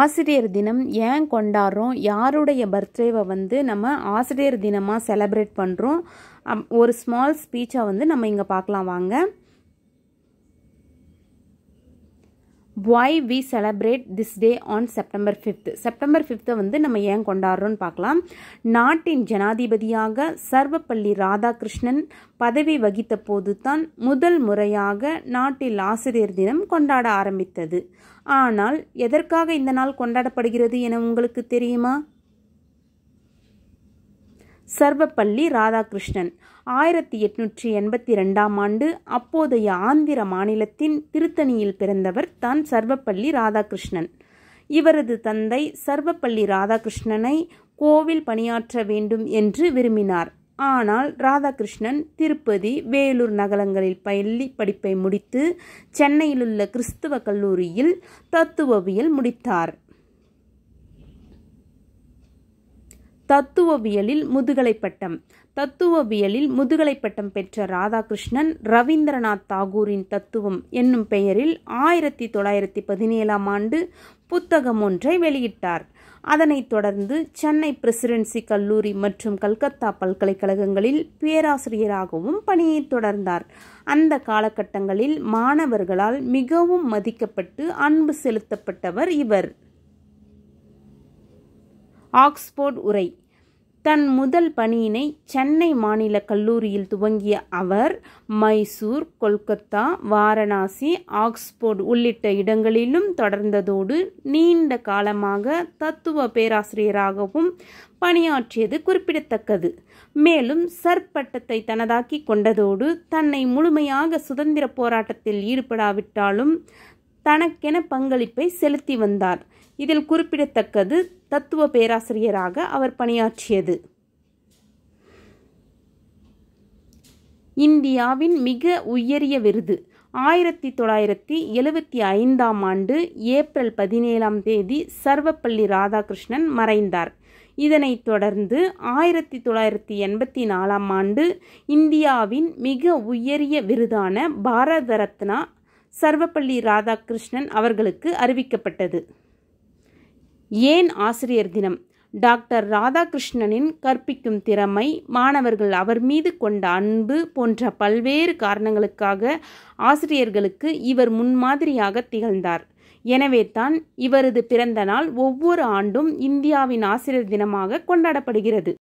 ஆசிரியர் தினம் ஏன் கொண்டாடுறோம் யாருடைய பர்த்டேவை வந்து நம்ம ஆசிரியர் தினமாக செலப்ரேட் பண்ணுறோம் ஒரு ஸ்மால் ஸ்பீச்சாக வந்து நம்ம இங்கே பார்க்கலாம் வாங்க why we celebrate this day on September fifth September ஃபிஃப்த்தை வந்து நம்ம ஏன் கொண்டாடுறோம்னு பார்க்கலாம் நாட்டின் ஜனாதிபதியாக சர்வப்பள்ளி ராதாகிருஷ்ணன் பதவி வகித்த போது தான் முதல் முறையாக நாட்டில் ஆசிரியர் தினம் கொண்டாட ஆரம்பித்தது ஆனால் எதற்காக இந்த நாள் கொண்டாடப்படுகிறது என உங்களுக்கு தெரியுமா சர்வப்பள்ளி ராதாகிருஷ்ணன் ஆயிரத்தி எட்நூற்றி எண்பத்தி ரெண்டாம் ஆண்டு அப்போதைய ஆந்திர மாநிலத்தின் திருத்தணியில் பிறந்தவர் தான் சர்வப்பள்ளி ராதாகிருஷ்ணன் இவரது தந்தை சர்வப்பள்ளி ராதாகிருஷ்ணனை கோவில் பணியாற்ற வேண்டும் என்று விரும்பினார் ஆனால் ராதாகிருஷ்ணன் திருப்பதி வேலூர் நகரங்களில் பள்ளி படிப்பை முடித்து சென்னையிலுள்ள கிறிஸ்துவ கல்லூரியில் தத்துவவியல் முடித்தார் தத்துவவியலில் முதுகலை பட்டம் தத்துவவியலில் முதுகலை பட்டம் பெற்ற ராதாகிருஷ்ணன் ரவீந்திரநாத் தாகூரின் தத்துவம் என்னும் பெயரில் ஆயிரத்தி தொள்ளாயிரத்தி பதினேழாம் ஆண்டு புத்தகம் ஒன்றை வெளியிட்டார் அதனைத் தொடர்ந்து சென்னை பிரசிடென்சி கல்லூரி மற்றும் கல்கத்தா பல்கலைக்கழகங்களில் பேராசிரியராகவும் பணியை தொடர்ந்தார் அந்த காலகட்டங்களில் மாணவர்களால் மிகவும் மதிக்கப்பட்டு அன்பு செலுத்தப்பட்டவர் இவர் ஆக்ஸ்போர்ட் உரை தன் முதல் பணியினை சென்னை மாநில கல்லூரியில் துவங்கிய அவர் மைசூர் கொல்கத்தா வாரணாசி ஆக்ஸ்போர்ட் உள்ளிட்ட இடங்களிலும் தொடர்ந்ததோடு நீண்ட காலமாக தத்துவ பேராசிரியராகவும் பணியாற்றியது குறிப்பிடத்தக்கது மேலும் சர்பட்டத்தை தனதாக்கி கொண்டதோடு தன்னை முழுமையாக சுதந்திர போராட்டத்தில் ஈடுபடாவிட்டாலும் தனக்கென பங்களிப்பை செலுத்தி வந்தார் இதில் குறிப்பிடத்தக்கது தத்துவ பேராசிரியராக அவர் பணியாற்றியது இந்தியாவின் மிக உயரிய விருது ஆயிரத்தி தொள்ளாயிரத்தி எழுவத்தி ஐந்தாம் ஆண்டு ஏப்ரல் பதினேழாம் தேதி சர்வப்பள்ளி ராதாகிருஷ்ணன் மறைந்தார் இதனைத் தொடர்ந்து ஆயிரத்தி தொள்ளாயிரத்தி எண்பத்தி நாலாம் ஆண்டு இந்தியாவின் மிக உயரிய விருதான பாரத ரத்னா சர்வப்பள்ளி ராதாகிருஷ்ணன் அவர்களுக்கு அறிவிக்கப்பட்டது ஏன் ஆசிரியர் தினம் டாக்டர் ராதாகிருஷ்ணனின் கற்பிக்கும் திறமை மாணவர்கள் அவர் மீது கொண்ட அன்பு போன்ற பல்வேறு காரணங்களுக்காக ஆசிரியர்களுக்கு இவர் முன்மாதிரியாக திகழ்ந்தார் எனவே தான் இவரது பிறந்த நாள் ஒவ்வொரு ஆண்டும் இந்தியாவின் ஆசிரியர் தினமாக கொண்டாடப்படுகிறது